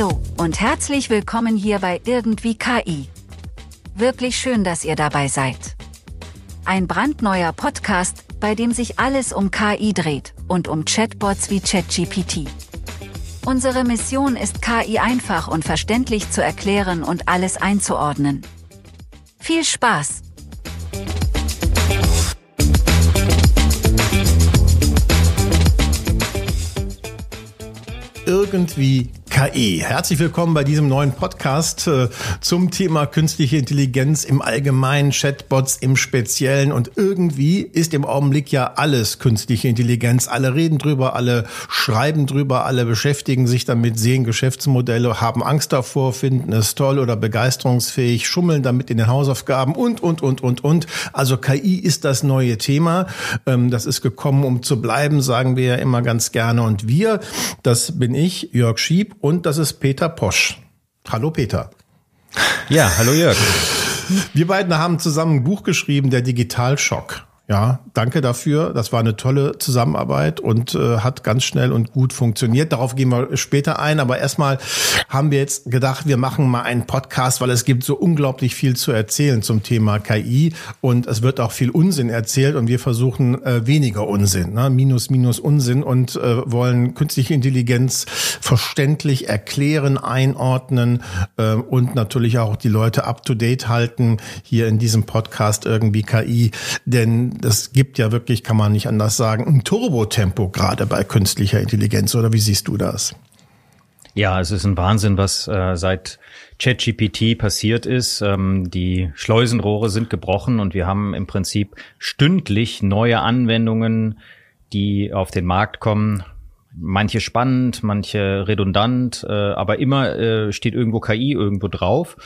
Hallo und herzlich willkommen hier bei Irgendwie KI. Wirklich schön, dass ihr dabei seid. Ein brandneuer Podcast, bei dem sich alles um KI dreht und um Chatbots wie ChatGPT. Unsere Mission ist, KI einfach und verständlich zu erklären und alles einzuordnen. Viel Spaß! Irgendwie KI. Herzlich willkommen bei diesem neuen Podcast äh, zum Thema künstliche Intelligenz im Allgemeinen, Chatbots im Speziellen. Und irgendwie ist im Augenblick ja alles künstliche Intelligenz. Alle reden drüber, alle schreiben drüber, alle beschäftigen sich damit, sehen Geschäftsmodelle, haben Angst davor, finden es toll oder begeisterungsfähig, schummeln damit in den Hausaufgaben und, und, und, und, und. Also KI ist das neue Thema. Ähm, das ist gekommen, um zu bleiben, sagen wir ja immer ganz gerne. Und wir, das bin ich, Jörg Schieb und das ist Peter Posch. Hallo Peter. Ja, hallo Jörg. Wir beiden haben zusammen ein Buch geschrieben, der Digitalschock. Ja, danke dafür. Das war eine tolle Zusammenarbeit und äh, hat ganz schnell und gut funktioniert. Darauf gehen wir später ein. Aber erstmal haben wir jetzt gedacht, wir machen mal einen Podcast, weil es gibt so unglaublich viel zu erzählen zum Thema KI und es wird auch viel Unsinn erzählt und wir versuchen äh, weniger Unsinn, ne? minus minus Unsinn und äh, wollen künstliche Intelligenz verständlich erklären, einordnen äh, und natürlich auch die Leute up to date halten hier in diesem Podcast irgendwie KI, denn das gibt ja wirklich, kann man nicht anders sagen, ein Turbotempo gerade bei künstlicher Intelligenz. Oder wie siehst du das? Ja, es ist ein Wahnsinn, was äh, seit ChatGPT passiert ist. Ähm, die Schleusenrohre sind gebrochen und wir haben im Prinzip stündlich neue Anwendungen, die auf den Markt kommen. Manche spannend, manche redundant, äh, aber immer äh, steht irgendwo KI irgendwo drauf.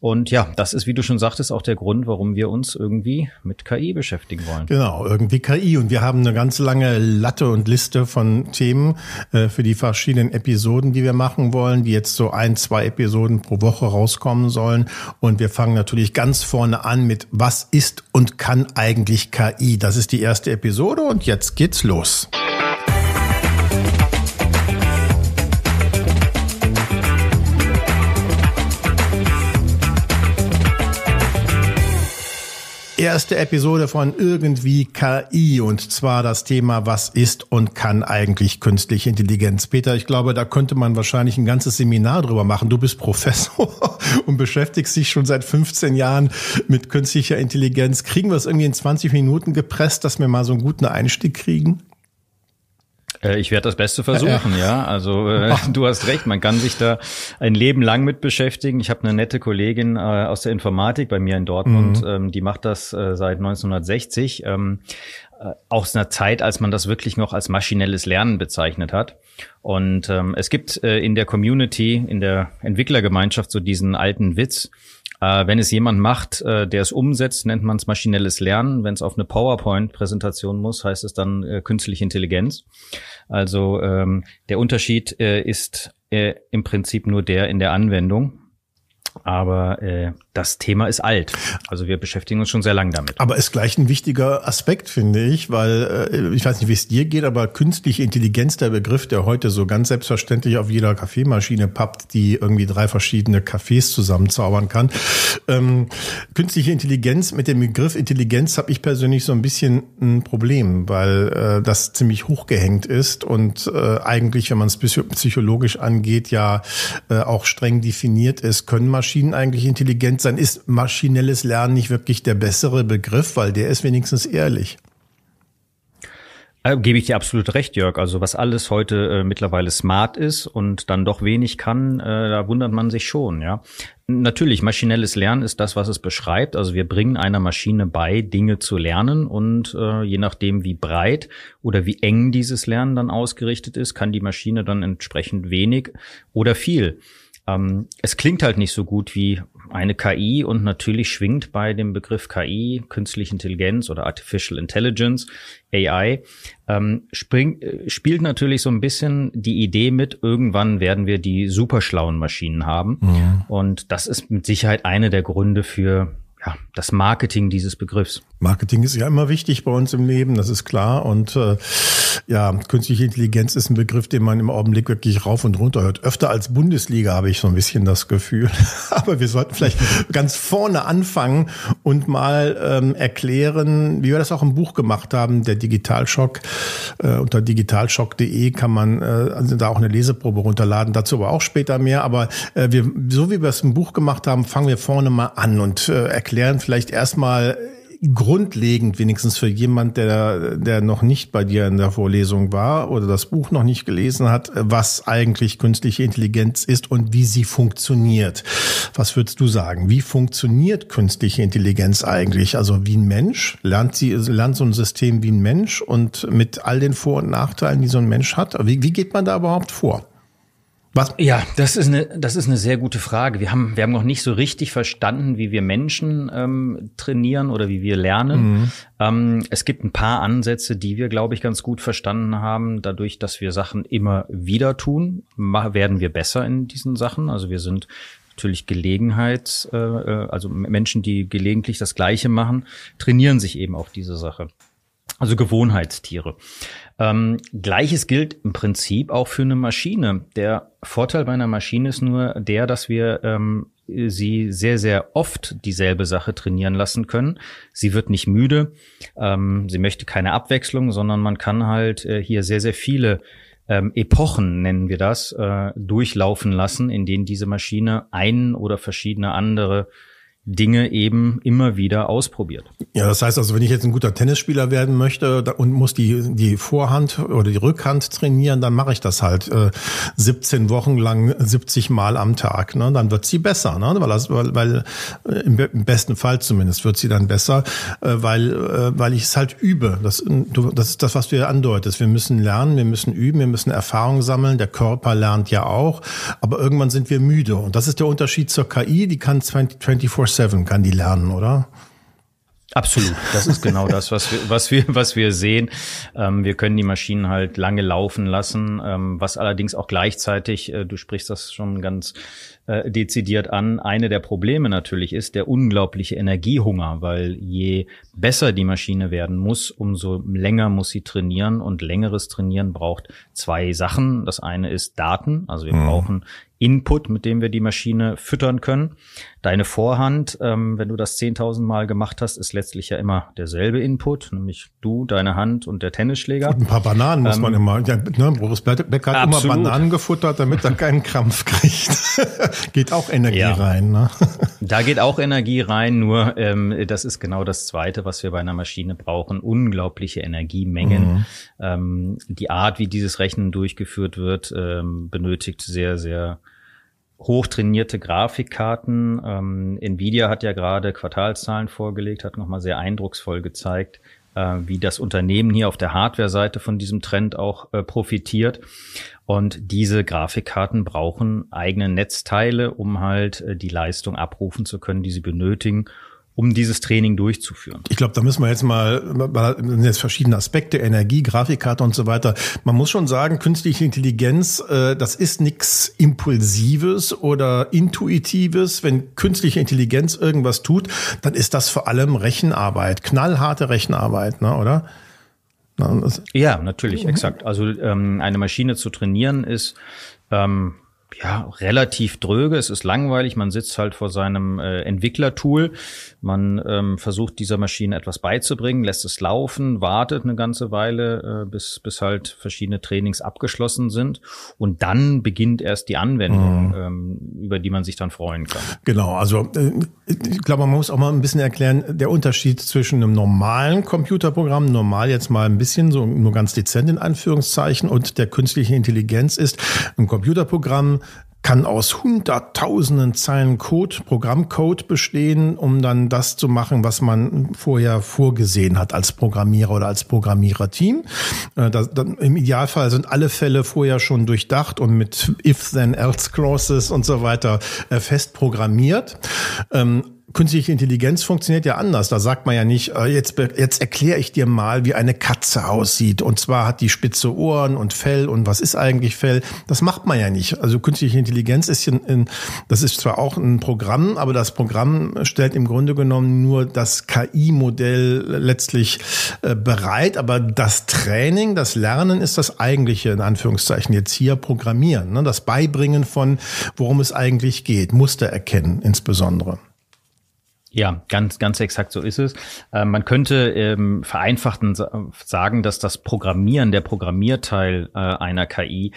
Und ja, das ist, wie du schon sagtest, auch der Grund, warum wir uns irgendwie mit KI beschäftigen wollen. Genau, irgendwie KI. Und wir haben eine ganz lange Latte und Liste von Themen äh, für die verschiedenen Episoden, die wir machen wollen, die jetzt so ein, zwei Episoden pro Woche rauskommen sollen. Und wir fangen natürlich ganz vorne an mit, was ist und kann eigentlich KI? Das ist die erste Episode und jetzt geht's los. erste Episode von Irgendwie KI und zwar das Thema, was ist und kann eigentlich künstliche Intelligenz? Peter, ich glaube, da könnte man wahrscheinlich ein ganzes Seminar drüber machen. Du bist Professor und beschäftigst dich schon seit 15 Jahren mit künstlicher Intelligenz. Kriegen wir es irgendwie in 20 Minuten gepresst, dass wir mal so einen guten Einstieg kriegen? Äh, ich werde das Beste versuchen, ja. ja. Also äh, du hast recht, man kann sich da ein Leben lang mit beschäftigen. Ich habe eine nette Kollegin äh, aus der Informatik bei mir in Dortmund, mhm. ähm, die macht das äh, seit 1960, ähm, äh, aus einer Zeit, als man das wirklich noch als maschinelles Lernen bezeichnet hat. Und ähm, es gibt äh, in der Community, in der Entwicklergemeinschaft so diesen alten Witz, äh, wenn es jemand macht, äh, der es umsetzt, nennt man es maschinelles Lernen. Wenn es auf eine PowerPoint-Präsentation muss, heißt es dann äh, künstliche Intelligenz. Also ähm, der Unterschied äh, ist äh, im Prinzip nur der in der Anwendung. Aber äh, das Thema ist alt. Also wir beschäftigen uns schon sehr lange damit. Aber ist gleich ein wichtiger Aspekt, finde ich, weil äh, ich weiß nicht, wie es dir geht, aber künstliche Intelligenz, der Begriff, der heute so ganz selbstverständlich auf jeder Kaffeemaschine pappt, die irgendwie drei verschiedene Kaffees zusammenzaubern kann. Ähm, künstliche Intelligenz, mit dem Begriff Intelligenz habe ich persönlich so ein bisschen ein Problem, weil äh, das ziemlich hochgehängt ist und äh, eigentlich, wenn man es psychologisch angeht, ja äh, auch streng definiert ist, können Maschinen eigentlich intelligent Intelligenz, dann ist maschinelles Lernen nicht wirklich der bessere Begriff, weil der ist wenigstens ehrlich. Äh, gebe ich dir absolut recht, Jörg. Also was alles heute äh, mittlerweile smart ist und dann doch wenig kann, äh, da wundert man sich schon, ja. Natürlich, maschinelles Lernen ist das, was es beschreibt. Also wir bringen einer Maschine bei, Dinge zu lernen und äh, je nachdem, wie breit oder wie eng dieses Lernen dann ausgerichtet ist, kann die Maschine dann entsprechend wenig oder viel. Ähm, es klingt halt nicht so gut wie eine KI und natürlich schwingt bei dem Begriff KI, künstliche Intelligenz oder Artificial Intelligence, AI, ähm, springt, äh, spielt natürlich so ein bisschen die Idee mit, irgendwann werden wir die superschlauen Maschinen haben. Ja. Mhm. Und das ist mit Sicherheit eine der Gründe für ja, das Marketing dieses Begriffs. Marketing ist ja immer wichtig bei uns im Leben, das ist klar. Und äh, ja, künstliche Intelligenz ist ein Begriff, den man im Augenblick wirklich rauf und runter hört. Öfter als Bundesliga habe ich so ein bisschen das Gefühl. Aber wir sollten vielleicht ganz vorne anfangen und mal ähm, erklären, wie wir das auch im Buch gemacht haben, der Digitalschock. Äh, unter digitalschock.de kann man äh, also da auch eine Leseprobe runterladen, dazu aber auch später mehr. Aber äh, wir, so wie wir es im Buch gemacht haben, fangen wir vorne mal an und äh, erklären, erklären. Vielleicht erstmal grundlegend wenigstens für jemand, der, der noch nicht bei dir in der Vorlesung war oder das Buch noch nicht gelesen hat, was eigentlich künstliche Intelligenz ist und wie sie funktioniert. Was würdest du sagen? Wie funktioniert künstliche Intelligenz eigentlich? Also wie ein Mensch? Lernt sie, lernt so ein System wie ein Mensch und mit all den Vor- und Nachteilen, die so ein Mensch hat? Wie, wie geht man da überhaupt vor? Was? Ja, das ist eine, das ist eine sehr gute Frage. Wir haben, wir haben noch nicht so richtig verstanden, wie wir Menschen ähm, trainieren oder wie wir lernen. Mhm. Ähm, es gibt ein paar Ansätze, die wir, glaube ich, ganz gut verstanden haben. Dadurch, dass wir Sachen immer wieder tun, werden wir besser in diesen Sachen. Also wir sind natürlich Gelegenheit, äh, äh, also Menschen, die gelegentlich das Gleiche machen, trainieren sich eben auf diese Sache. Also Gewohnheitstiere. Ähm, Gleiches gilt im Prinzip auch für eine Maschine. Der Vorteil bei einer Maschine ist nur der, dass wir ähm, sie sehr, sehr oft dieselbe Sache trainieren lassen können. Sie wird nicht müde, ähm, sie möchte keine Abwechslung, sondern man kann halt äh, hier sehr, sehr viele ähm, Epochen, nennen wir das, äh, durchlaufen lassen, in denen diese Maschine einen oder verschiedene andere Dinge eben immer wieder ausprobiert. Ja, das heißt also, wenn ich jetzt ein guter Tennisspieler werden möchte und muss die, die Vorhand oder die Rückhand trainieren, dann mache ich das halt äh, 17 Wochen lang 70 Mal am Tag. Ne? Dann wird sie besser, ne? weil, das, weil, weil äh, im, im besten Fall zumindest wird sie dann besser, äh, weil, äh, weil ich es halt übe. Das, du, das ist das, was du ja andeutest. Wir müssen lernen, wir müssen üben, wir müssen Erfahrung sammeln. Der Körper lernt ja auch, aber irgendwann sind wir müde. Und das ist der Unterschied zur KI, die kann 24 24-7 kann die lernen, oder? Absolut, das ist genau das, was wir, was wir, was wir sehen. Ähm, wir können die Maschinen halt lange laufen lassen, ähm, was allerdings auch gleichzeitig, äh, du sprichst das schon ganz äh, dezidiert an, eine der Probleme natürlich ist der unglaubliche Energiehunger, weil je besser die Maschine werden muss, umso länger muss sie trainieren und längeres Trainieren braucht zwei Sachen. Das eine ist Daten, also wir mhm. brauchen Input, mit dem wir die Maschine füttern können. Deine Vorhand, ähm, wenn du das 10.000 Mal gemacht hast, ist letztlich ja immer derselbe Input, nämlich du, deine Hand und der Tennisschläger. Und ein paar Bananen ähm, muss man ähm, immer. Ja, ne, Boris Becker hat absolut. immer Bananen gefuttert, damit er keinen Krampf kriegt. geht auch Energie ja. rein. Ne? da geht auch Energie rein, nur ähm, das ist genau das Zweite, was wir bei einer Maschine brauchen. Unglaubliche Energiemengen. Mhm. Ähm, die Art, wie dieses Rechnen durchgeführt wird, ähm, benötigt sehr, sehr hochtrainierte Grafikkarten. Ähm, Nvidia hat ja gerade Quartalszahlen vorgelegt, hat nochmal sehr eindrucksvoll gezeigt, äh, wie das Unternehmen hier auf der Hardware-Seite von diesem Trend auch äh, profitiert. Und diese Grafikkarten brauchen eigene Netzteile, um halt äh, die Leistung abrufen zu können, die sie benötigen, um dieses Training durchzuführen. Ich glaube, da müssen wir jetzt mal, jetzt verschiedene Aspekte, Energie, Grafikkarte und so weiter. Man muss schon sagen, künstliche Intelligenz, äh, das ist nichts Impulsives oder Intuitives. Wenn künstliche Intelligenz irgendwas tut, dann ist das vor allem Rechenarbeit, knallharte Rechenarbeit, ne, oder? Ja, natürlich, exakt. Also ähm, eine Maschine zu trainieren ist ähm, ja relativ dröge, es ist langweilig, man sitzt halt vor seinem äh, Entwicklertool man ähm, versucht dieser Maschine etwas beizubringen, lässt es laufen, wartet eine ganze Weile, äh, bis, bis halt verschiedene Trainings abgeschlossen sind. Und dann beginnt erst die Anwendung, mhm. ähm, über die man sich dann freuen kann. Genau, also äh, ich glaube, man muss auch mal ein bisschen erklären, der Unterschied zwischen einem normalen Computerprogramm, normal jetzt mal ein bisschen, so nur ganz dezent in Anführungszeichen, und der künstlichen Intelligenz ist, ein Computerprogramm kann aus hunderttausenden Zeilen Code, Programmcode bestehen, um dann das zu machen, was man vorher vorgesehen hat als Programmierer oder als Programmiererteam. Äh, Im Idealfall sind alle Fälle vorher schon durchdacht und mit if-then-else-clauses und so weiter äh, fest programmiert. Ähm, Künstliche Intelligenz funktioniert ja anders. Da sagt man ja nicht, äh, jetzt, jetzt erkläre ich dir mal, wie eine Katze aussieht. Und zwar hat die spitze Ohren und Fell und was ist eigentlich Fell? Das macht man ja nicht. Also künstliche Intelligenz ist, in, in, das ist zwar auch ein Programm, aber das Programm stellt im Grunde genommen nur das KI-Modell letztlich äh, bereit. Aber das Training, das Lernen ist das eigentliche, in Anführungszeichen, jetzt hier Programmieren. Ne? Das Beibringen von, worum es eigentlich geht, Muster erkennen insbesondere. Ja, ganz, ganz exakt so ist es. Äh, man könnte ähm, vereinfacht sagen, dass das Programmieren, der Programmierteil äh, einer KI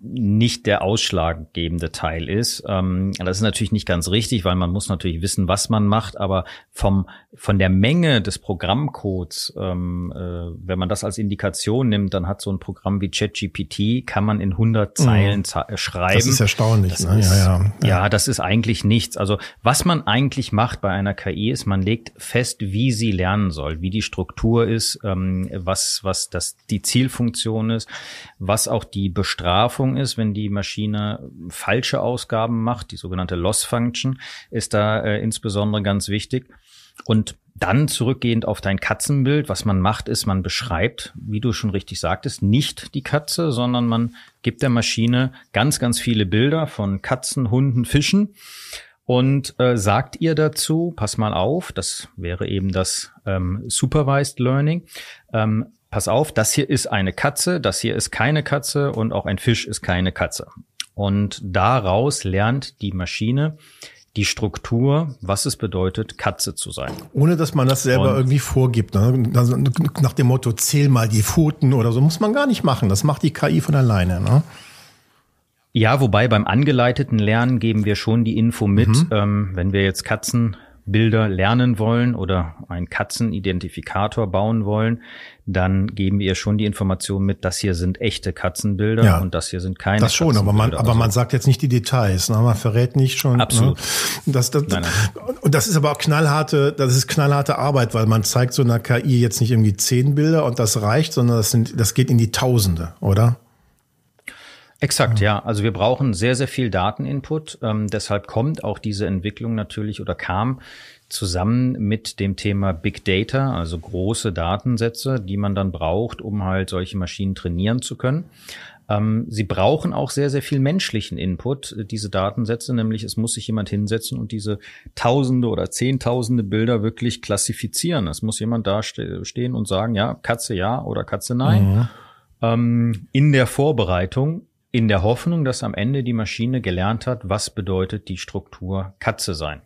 nicht der ausschlaggebende Teil ist. Ähm, das ist natürlich nicht ganz richtig, weil man muss natürlich wissen, was man macht, aber vom, von der Menge des Programmcodes, ähm, äh, wenn man das als Indikation nimmt, dann hat so ein Programm wie ChatGPT, kann man in 100 mhm. Zeilen mhm. schreiben. Das ist erstaunlich. Das ne? ist, ja, ja. ja, das ist eigentlich nichts. Also was man eigentlich macht bei einer KI ist, man legt fest, wie sie lernen soll, wie die Struktur ist, ähm, was, was das, die Zielfunktion ist, was auch die Bestrafung ist, wenn die Maschine falsche Ausgaben macht, die sogenannte Loss Function ist da äh, insbesondere ganz wichtig. Und dann zurückgehend auf dein Katzenbild, was man macht, ist, man beschreibt, wie du schon richtig sagtest, nicht die Katze, sondern man gibt der Maschine ganz, ganz viele Bilder von Katzen, Hunden, Fischen und äh, sagt ihr dazu, pass mal auf, das wäre eben das ähm, Supervised Learning, ähm, pass auf, das hier ist eine Katze, das hier ist keine Katze und auch ein Fisch ist keine Katze. Und daraus lernt die Maschine die Struktur, was es bedeutet, Katze zu sein. Ohne dass man das selber und irgendwie vorgibt. Ne? Also nach dem Motto, zähl mal die Pfoten oder so, muss man gar nicht machen. Das macht die KI von alleine. Ne? Ja, wobei beim angeleiteten Lernen geben wir schon die Info mit, mhm. ähm, wenn wir jetzt Katzenbilder lernen wollen oder einen Katzenidentifikator bauen wollen, dann geben wir schon die Information mit, das hier sind echte Katzenbilder ja, und das hier sind keine. Das schon, aber man, aber so. man sagt jetzt nicht die Details, ne? man verrät nicht schon. Ne? Absolut. Ne? Das, das, nein, nein. Und das ist aber auch knallharte, das ist knallharte Arbeit, weil man zeigt so einer KI jetzt nicht irgendwie zehn Bilder und das reicht, sondern das sind, das geht in die Tausende, oder? Exakt, ja. ja. Also wir brauchen sehr, sehr viel Dateninput. Ähm, deshalb kommt auch diese Entwicklung natürlich oder kam zusammen mit dem Thema Big Data, also große Datensätze, die man dann braucht, um halt solche Maschinen trainieren zu können. Ähm, sie brauchen auch sehr, sehr viel menschlichen Input, äh, diese Datensätze, nämlich es muss sich jemand hinsetzen und diese Tausende oder Zehntausende Bilder wirklich klassifizieren. Es muss jemand da stehen und sagen, ja, Katze ja oder Katze nein. Mhm ähm, in der Vorbereitung in der Hoffnung, dass am Ende die Maschine gelernt hat, was bedeutet die Struktur Katze sein.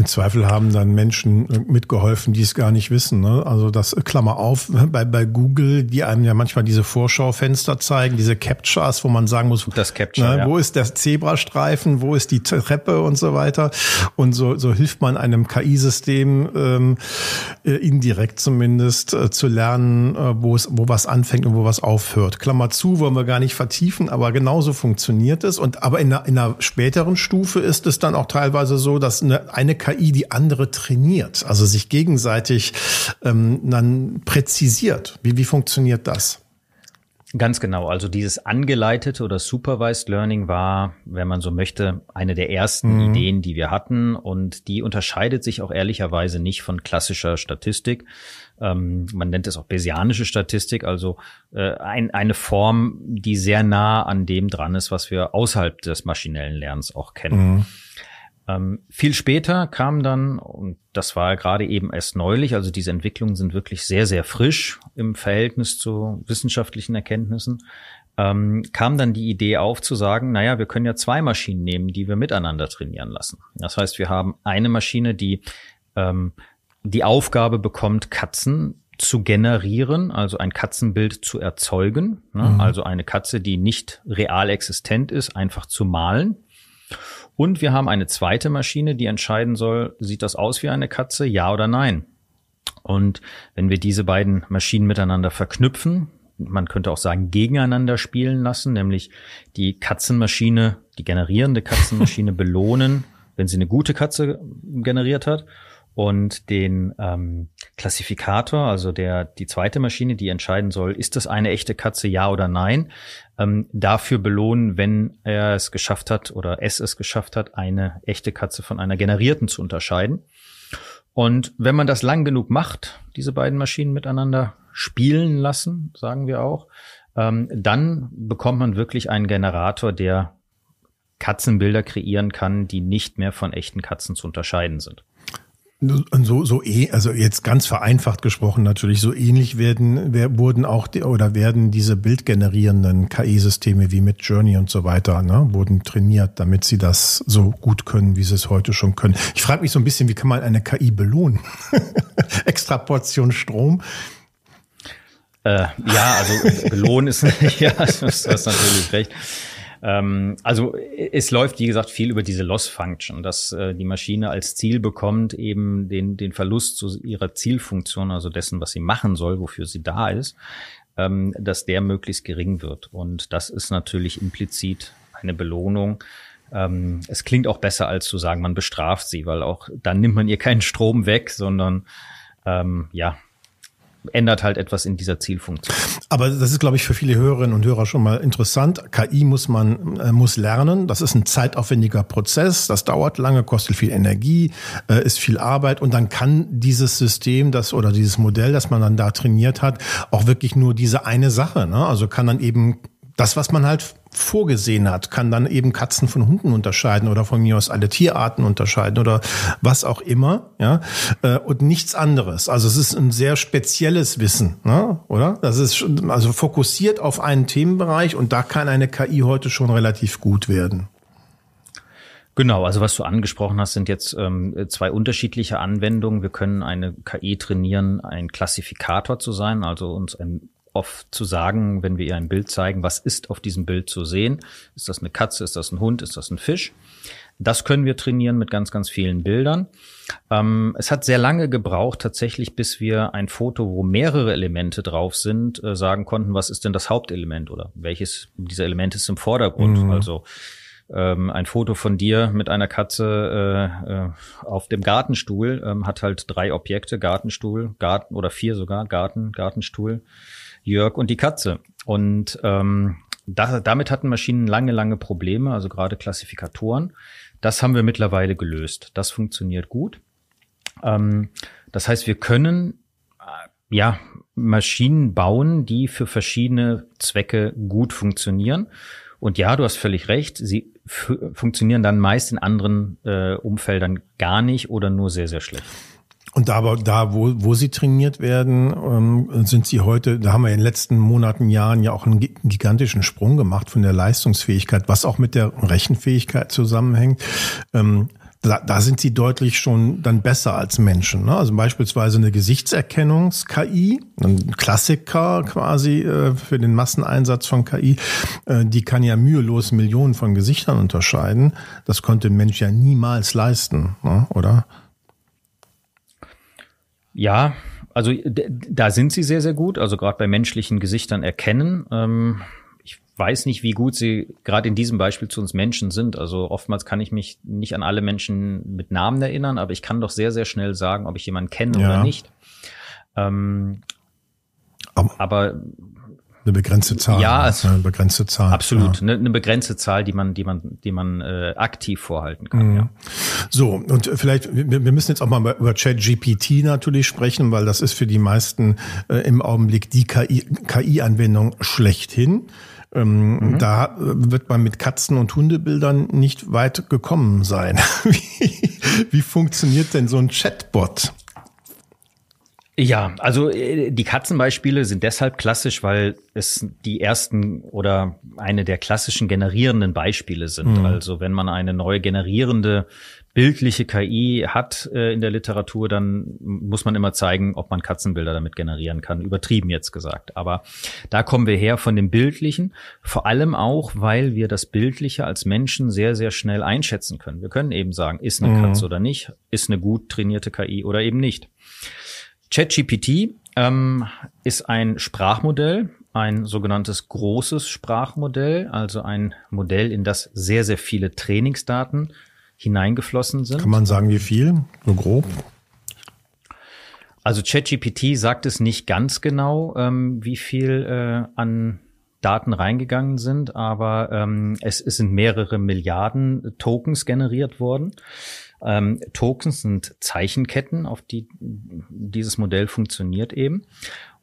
Im Zweifel haben dann Menschen äh, mitgeholfen, die es gar nicht wissen. Ne? Also das äh, Klammer auf bei, bei Google, die einem ja manchmal diese Vorschaufenster zeigen, diese Captures, wo man sagen muss, das Capture, ne, ja. wo ist der Zebrastreifen, wo ist die Treppe und so weiter. Und so, so hilft man einem KI-System ähm, äh, indirekt zumindest äh, zu lernen, äh, wo es wo was anfängt und wo was aufhört. Klammer zu, wollen wir gar nicht vertiefen, aber genauso funktioniert es. Und aber in einer, in einer späteren Stufe ist es dann auch teilweise so, dass eine, eine KI KI die andere trainiert, also sich gegenseitig ähm, dann präzisiert. Wie, wie funktioniert das? Ganz genau. Also dieses angeleitete oder supervised Learning war, wenn man so möchte, eine der ersten mhm. Ideen, die wir hatten. Und die unterscheidet sich auch ehrlicherweise nicht von klassischer Statistik. Ähm, man nennt es auch Bayesianische Statistik, also äh, ein, eine Form, die sehr nah an dem dran ist, was wir außerhalb des maschinellen Lernens auch kennen. Mhm. Ähm, viel später kam dann, und das war gerade eben erst neulich, also diese Entwicklungen sind wirklich sehr, sehr frisch im Verhältnis zu wissenschaftlichen Erkenntnissen, ähm, kam dann die Idee auf zu sagen, naja, wir können ja zwei Maschinen nehmen, die wir miteinander trainieren lassen. Das heißt, wir haben eine Maschine, die ähm, die Aufgabe bekommt, Katzen zu generieren, also ein Katzenbild zu erzeugen, ne? mhm. also eine Katze, die nicht real existent ist, einfach zu malen. Und wir haben eine zweite Maschine, die entscheiden soll, sieht das aus wie eine Katze, ja oder nein. Und wenn wir diese beiden Maschinen miteinander verknüpfen, man könnte auch sagen, gegeneinander spielen lassen, nämlich die Katzenmaschine, die generierende Katzenmaschine belohnen, wenn sie eine gute Katze generiert hat und den ähm, Klassifikator, also der die zweite Maschine, die entscheiden soll, ist das eine echte Katze, ja oder nein, ähm, dafür belohnen, wenn er es geschafft hat oder es es geschafft hat, eine echte Katze von einer generierten zu unterscheiden. Und wenn man das lang genug macht, diese beiden Maschinen miteinander spielen lassen, sagen wir auch, ähm, dann bekommt man wirklich einen Generator, der Katzenbilder kreieren kann, die nicht mehr von echten Katzen zu unterscheiden sind. So, so eh, also jetzt ganz vereinfacht gesprochen natürlich, so ähnlich werden, wer, wurden auch die, oder werden diese bildgenerierenden KI-Systeme wie mit Journey und so weiter, ne, wurden trainiert, damit sie das so gut können, wie sie es heute schon können. Ich frage mich so ein bisschen, wie kann man eine KI belohnen? Extra Portion Strom. Äh, ja, also belohnen ist, ja, das ist natürlich recht. Ähm, also es läuft, wie gesagt, viel über diese Loss Function, dass äh, die Maschine als Ziel bekommt, eben den, den Verlust zu ihrer Zielfunktion, also dessen, was sie machen soll, wofür sie da ist, ähm, dass der möglichst gering wird. Und das ist natürlich implizit eine Belohnung. Ähm, es klingt auch besser, als zu sagen, man bestraft sie, weil auch dann nimmt man ihr keinen Strom weg, sondern ähm, ja, ändert halt etwas in dieser Zielfunktion. Aber das ist, glaube ich, für viele Hörerinnen und Hörer schon mal interessant. KI muss man äh, muss lernen. Das ist ein zeitaufwendiger Prozess. Das dauert lange, kostet viel Energie, äh, ist viel Arbeit und dann kann dieses System, das oder dieses Modell, das man dann da trainiert hat, auch wirklich nur diese eine Sache. Ne? Also kann dann eben das, was man halt vorgesehen hat, kann dann eben Katzen von Hunden unterscheiden oder von mir aus alle Tierarten unterscheiden oder was auch immer, ja, äh, und nichts anderes. Also es ist ein sehr spezielles Wissen, ne? oder? Das ist also fokussiert auf einen Themenbereich und da kann eine KI heute schon relativ gut werden. Genau, also was du angesprochen hast, sind jetzt ähm, zwei unterschiedliche Anwendungen. Wir können eine KI trainieren, ein Klassifikator zu sein, also uns ein oft zu sagen, wenn wir ihr ein Bild zeigen, was ist auf diesem Bild zu sehen? Ist das eine Katze? Ist das ein Hund? Ist das ein Fisch? Das können wir trainieren mit ganz, ganz vielen Bildern. Ähm, es hat sehr lange gebraucht, tatsächlich, bis wir ein Foto, wo mehrere Elemente drauf sind, äh, sagen konnten, was ist denn das Hauptelement oder welches dieser Elemente ist im Vordergrund? Mhm. Also, ähm, ein Foto von dir mit einer Katze äh, äh, auf dem Gartenstuhl ähm, hat halt drei Objekte, Gartenstuhl, Garten oder vier sogar, Garten, Gartenstuhl, Jörg und die Katze. Und ähm, da, damit hatten Maschinen lange, lange Probleme, also gerade Klassifikatoren. Das haben wir mittlerweile gelöst. Das funktioniert gut. Ähm, das heißt, wir können äh, ja Maschinen bauen, die für verschiedene Zwecke gut funktionieren. Und ja, du hast völlig recht, sie funktionieren dann meist in anderen äh, Umfeldern gar nicht oder nur sehr, sehr schlecht. Und da, da, wo, wo sie trainiert werden, ähm, sind sie heute, da haben wir in den letzten Monaten, Jahren ja auch einen gigantischen Sprung gemacht von der Leistungsfähigkeit, was auch mit der Rechenfähigkeit zusammenhängt. Ähm, da, da sind sie deutlich schon dann besser als Menschen. Ne? Also beispielsweise eine Gesichtserkennungs-KI, ein Klassiker quasi äh, für den Masseneinsatz von KI, äh, die kann ja mühelos Millionen von Gesichtern unterscheiden. Das konnte ein Mensch ja niemals leisten, ne? oder? Ja, also äh, da sind sie sehr, sehr gut. Also gerade bei menschlichen Gesichtern erkennen. Ähm, ich weiß nicht, wie gut sie gerade in diesem Beispiel zu uns Menschen sind. Also oftmals kann ich mich nicht an alle Menschen mit Namen erinnern, aber ich kann doch sehr, sehr schnell sagen, ob ich jemanden kenne ja. oder nicht. Ähm, aber, aber eine begrenzte Zahl. Ja, also eine begrenzte Zahl. Absolut, ja. eine, begrenzte Zahl, die man, die man, die man äh, aktiv vorhalten kann. Mhm. Ja. So und vielleicht wir, wir müssen jetzt auch mal über ChatGPT natürlich sprechen, weil das ist für die meisten äh, im Augenblick die KI, KI-Anwendung schlechthin. Ähm, mhm. Da äh, wird man mit Katzen- und Hundebildern nicht weit gekommen sein. wie, wie funktioniert denn so ein Chatbot? Ja, also äh, die Katzenbeispiele sind deshalb klassisch, weil es die ersten oder eine der klassischen generierenden Beispiele sind. Mhm. Also wenn man eine neue generierende bildliche KI hat äh, in der Literatur, dann muss man immer zeigen, ob man Katzenbilder damit generieren kann. Übertrieben jetzt gesagt. Aber da kommen wir her von dem Bildlichen. Vor allem auch, weil wir das Bildliche als Menschen sehr, sehr schnell einschätzen können. Wir können eben sagen, ist eine mhm. Katze oder nicht, ist eine gut trainierte KI oder eben nicht. ChatGPT ähm, ist ein Sprachmodell, ein sogenanntes großes Sprachmodell, also ein Modell, in das sehr, sehr viele Trainingsdaten hineingeflossen sind. Kann man sagen, wie viel? Nur grob? Also ChatGPT sagt es nicht ganz genau, ähm, wie viel äh, an Daten reingegangen sind, aber ähm, es, es sind mehrere Milliarden Tokens generiert worden. Ähm, Tokens sind Zeichenketten, auf die dieses Modell funktioniert eben.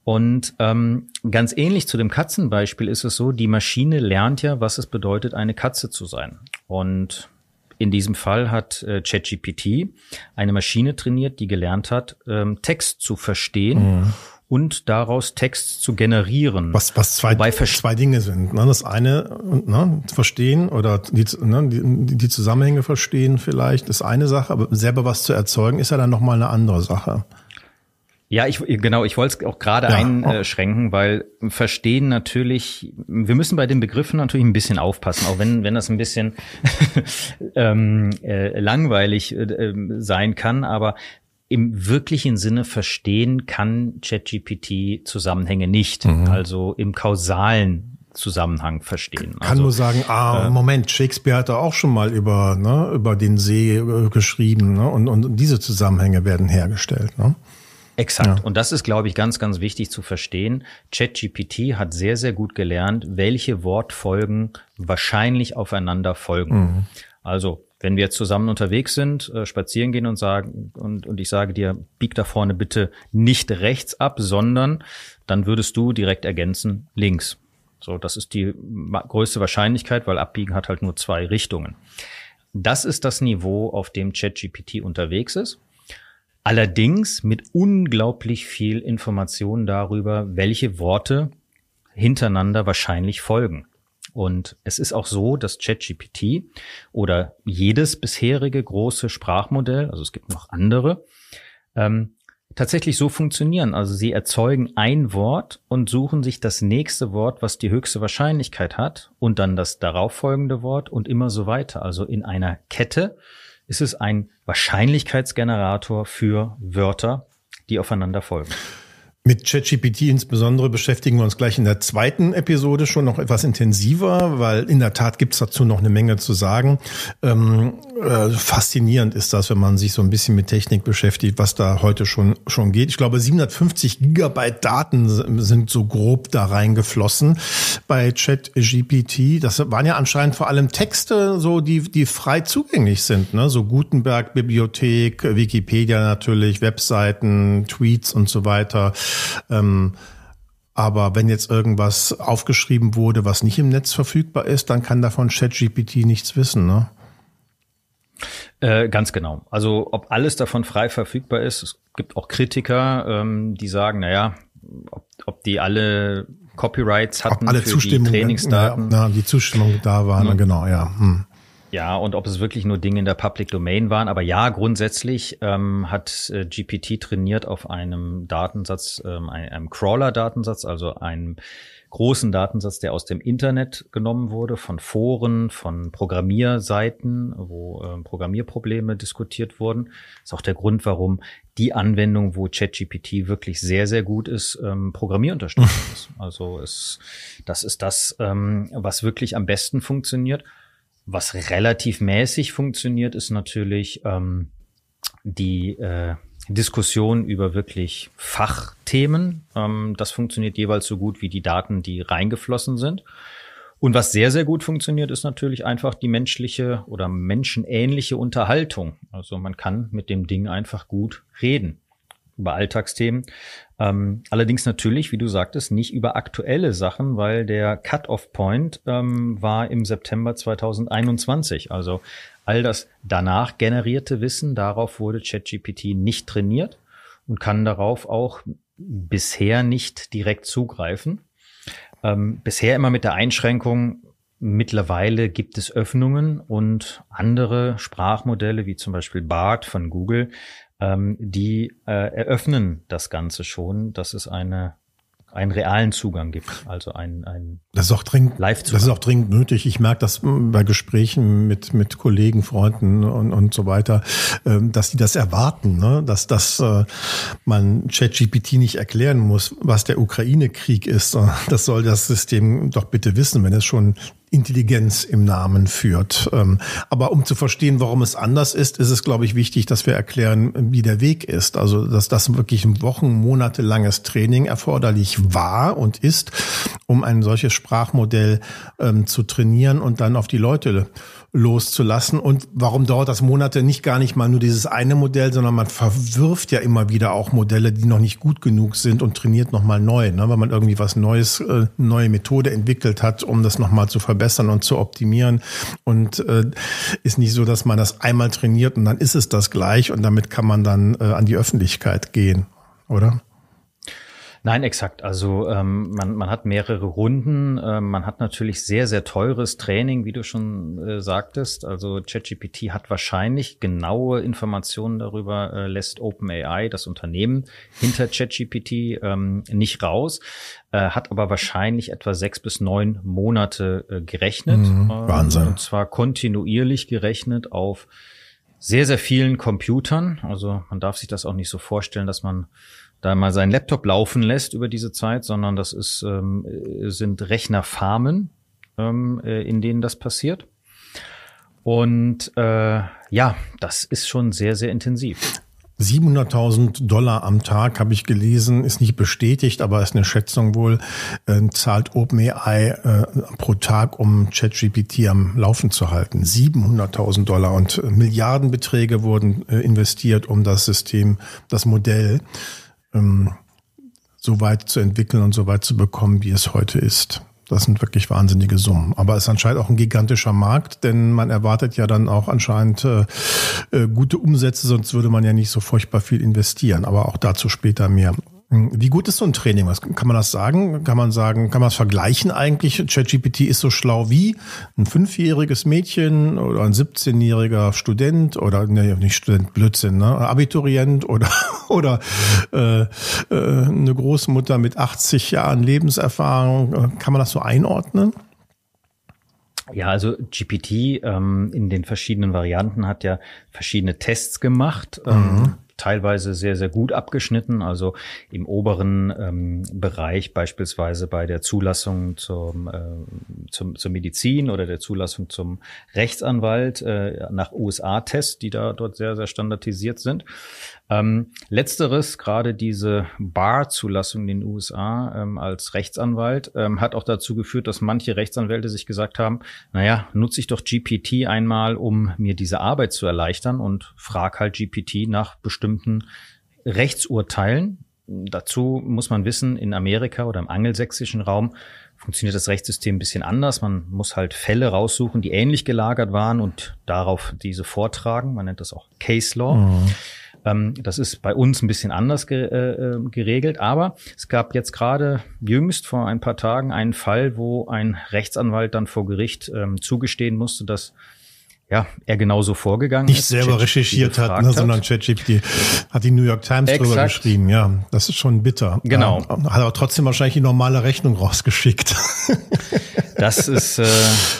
Und ähm, ganz ähnlich zu dem Katzenbeispiel ist es so, die Maschine lernt ja, was es bedeutet, eine Katze zu sein. Und in diesem Fall hat äh, ChatGPT eine Maschine trainiert, die gelernt hat, ähm, Text zu verstehen. Mhm und daraus Text zu generieren. Was, was zwei, zwei Dinge sind. Ne? Das eine, ne, verstehen oder die, ne, die, die Zusammenhänge verstehen vielleicht, ist eine Sache, aber selber was zu erzeugen, ist ja dann nochmal eine andere Sache. Ja, ich genau, ich wollte es auch gerade ja. einschränken, äh, oh. weil verstehen natürlich, wir müssen bei den Begriffen natürlich ein bisschen aufpassen, auch wenn wenn das ein bisschen ähm, äh, langweilig äh, äh sein kann, aber im wirklichen Sinne verstehen kann ChatGPT Zusammenhänge nicht, mhm. also im kausalen Zusammenhang verstehen. Ich Kann also, nur sagen, ah, äh, Moment, Shakespeare hat da auch schon mal über, ne, über den See äh, geschrieben ne? und, und diese Zusammenhänge werden hergestellt. Ne? Exakt. Ja. Und das ist, glaube ich, ganz, ganz wichtig zu verstehen. ChatGPT hat sehr, sehr gut gelernt, welche Wortfolgen wahrscheinlich aufeinander folgen. Mhm. Also wenn wir zusammen unterwegs sind, äh, spazieren gehen und sagen, und, und ich sage dir, bieg da vorne bitte nicht rechts ab, sondern dann würdest du direkt ergänzen, links. So, das ist die größte Wahrscheinlichkeit, weil Abbiegen hat halt nur zwei Richtungen. Das ist das Niveau, auf dem ChatGPT unterwegs ist. Allerdings mit unglaublich viel Information darüber, welche Worte hintereinander wahrscheinlich folgen. Und es ist auch so, dass ChatGPT oder jedes bisherige große Sprachmodell, also es gibt noch andere, ähm, tatsächlich so funktionieren. Also sie erzeugen ein Wort und suchen sich das nächste Wort, was die höchste Wahrscheinlichkeit hat, und dann das darauffolgende Wort und immer so weiter. Also in einer Kette ist es ein Wahrscheinlichkeitsgenerator für Wörter, die aufeinander folgen. Mit ChatGPT insbesondere beschäftigen wir uns gleich in der zweiten Episode schon noch etwas intensiver, weil in der Tat gibt's dazu noch eine Menge zu sagen. Ähm, äh, faszinierend ist das, wenn man sich so ein bisschen mit Technik beschäftigt, was da heute schon, schon geht. Ich glaube, 750 Gigabyte Daten sind so grob da reingeflossen bei ChatGPT. Das waren ja anscheinend vor allem Texte, so die, die frei zugänglich sind, ne? So Gutenberg, Bibliothek, Wikipedia natürlich, Webseiten, Tweets und so weiter. Ähm, aber wenn jetzt irgendwas aufgeschrieben wurde, was nicht im Netz verfügbar ist, dann kann davon ChatGPT nichts wissen, ne? Äh, ganz genau. Also ob alles davon frei verfügbar ist, es gibt auch Kritiker, ähm, die sagen, naja, ob, ob die alle Copyrights hatten ob alle für die Trainingsdaten. Ja, na, die Zustimmung da war, ne? Mhm. genau, ja. Hm. Ja, und ob es wirklich nur Dinge in der Public Domain waren. Aber ja, grundsätzlich ähm, hat äh, GPT trainiert auf einem Datensatz, ähm, einem Crawler-Datensatz, also einem großen Datensatz, der aus dem Internet genommen wurde, von Foren, von Programmierseiten, wo äh, Programmierprobleme diskutiert wurden. ist auch der Grund, warum die Anwendung, wo ChatGPT wirklich sehr, sehr gut ist, ähm, Programmierunterstützung ist. Also es, das ist das, ähm, was wirklich am besten funktioniert. Was relativ mäßig funktioniert, ist natürlich ähm, die äh, Diskussion über wirklich Fachthemen. Ähm, das funktioniert jeweils so gut wie die Daten, die reingeflossen sind. Und was sehr, sehr gut funktioniert, ist natürlich einfach die menschliche oder menschenähnliche Unterhaltung. Also man kann mit dem Ding einfach gut reden über Alltagsthemen. Ähm, allerdings natürlich, wie du sagtest, nicht über aktuelle Sachen, weil der Cut-off-Point ähm, war im September 2021. Also all das danach generierte Wissen, darauf wurde ChatGPT nicht trainiert und kann darauf auch bisher nicht direkt zugreifen. Ähm, bisher immer mit der Einschränkung, mittlerweile gibt es Öffnungen und andere Sprachmodelle, wie zum Beispiel BART von Google, ähm, die äh, eröffnen das Ganze schon, dass es eine, einen realen Zugang gibt, also ein, ein das ist auch dringend, Live-Zugang. Das ist auch dringend nötig. Ich merke das bei Gesprächen mit, mit Kollegen, Freunden und, und so weiter, ähm, dass die das erwarten, ne? dass, dass äh, man ChatGPT nicht erklären muss, was der Ukraine-Krieg ist. Das soll das System doch bitte wissen, wenn es schon Intelligenz im Namen führt. Ähm, aber um zu verstehen, warum es anders ist, ist es, glaube ich, wichtig, dass wir erklären, wie der Weg ist. Also, dass das wirklich ein Wochen-, monatelanges Training erforderlich war und ist, um ein solches Sprachmodell ähm, zu trainieren und dann auf die Leute loszulassen. Und warum dauert das Monate? Nicht gar nicht mal nur dieses eine Modell, sondern man verwirft ja immer wieder auch Modelle, die noch nicht gut genug sind und trainiert nochmal neu, ne? weil man irgendwie was Neues, äh, neue Methode entwickelt hat, um das nochmal zu verbessern und zu optimieren. Und äh, ist nicht so, dass man das einmal trainiert und dann ist es das gleich und damit kann man dann äh, an die Öffentlichkeit gehen, oder? Nein, exakt. Also ähm, man, man hat mehrere Runden. Äh, man hat natürlich sehr, sehr teures Training, wie du schon äh, sagtest. Also ChatGPT hat wahrscheinlich genaue Informationen darüber, äh, lässt OpenAI, das Unternehmen hinter ChatGPT, ähm, nicht raus, äh, hat aber wahrscheinlich etwa sechs bis neun Monate äh, gerechnet. Mhm, ähm, Wahnsinn. Und zwar kontinuierlich gerechnet auf sehr, sehr vielen Computern. Also man darf sich das auch nicht so vorstellen, dass man da mal seinen Laptop laufen lässt über diese Zeit, sondern das ist, ähm, äh, sind Rechnerfarmen, ähm, äh, in denen das passiert. Und äh, ja, das ist schon sehr, sehr intensiv. 700.000 Dollar am Tag habe ich gelesen, ist nicht bestätigt, aber ist eine Schätzung wohl, äh, zahlt OpenAI äh, pro Tag, um ChatGPT am Laufen zu halten. 700.000 Dollar und äh, Milliardenbeträge wurden äh, investiert, um das System, das Modell ähm, so weit zu entwickeln und so weit zu bekommen, wie es heute ist. Das sind wirklich wahnsinnige Summen. Aber es ist anscheinend auch ein gigantischer Markt, denn man erwartet ja dann auch anscheinend äh, äh gute Umsätze, sonst würde man ja nicht so furchtbar viel investieren. Aber auch dazu später mehr. Wie gut ist so ein Training? Was kann man das sagen? Kann man sagen, kann man es vergleichen eigentlich? ChatGPT ist so schlau wie ein fünfjähriges Mädchen oder ein 17-jähriger Student oder nee, nicht Student, Blödsinn, ne? Abiturient oder oder äh, äh, eine Großmutter mit 80 Jahren Lebenserfahrung. Kann man das so einordnen? Ja, also GPT ähm, in den verschiedenen Varianten hat ja verschiedene Tests gemacht. Ähm, mhm teilweise sehr, sehr gut abgeschnitten. Also im oberen ähm, Bereich beispielsweise bei der Zulassung zum, äh, zum, zur Medizin oder der Zulassung zum Rechtsanwalt äh, nach USA-Tests, die da dort sehr, sehr standardisiert sind. Ähm, letzteres, gerade diese Bar-Zulassung in den USA ähm, als Rechtsanwalt, ähm, hat auch dazu geführt, dass manche Rechtsanwälte sich gesagt haben, naja, nutze ich doch GPT einmal, um mir diese Arbeit zu erleichtern und frag halt GPT nach bestimmten Rechtsurteilen. Dazu muss man wissen, in Amerika oder im angelsächsischen Raum funktioniert das Rechtssystem ein bisschen anders. Man muss halt Fälle raussuchen, die ähnlich gelagert waren und darauf diese vortragen. Man nennt das auch Case Law. Mhm. Ähm, das ist bei uns ein bisschen anders äh, ähm, geregelt, aber es gab jetzt gerade jüngst vor ein paar Tagen einen Fall, wo ein Rechtsanwalt dann vor Gericht ähm, zugestehen musste, dass ja, er genauso vorgegangen Nicht ist. Nicht selber recherchiert hat, ne, sondern ChatGPT hat die New York Times Exakt. drüber geschrieben. Ja, das ist schon bitter. Genau. Ja, hat aber trotzdem wahrscheinlich die normale Rechnung rausgeschickt. Das ist, äh,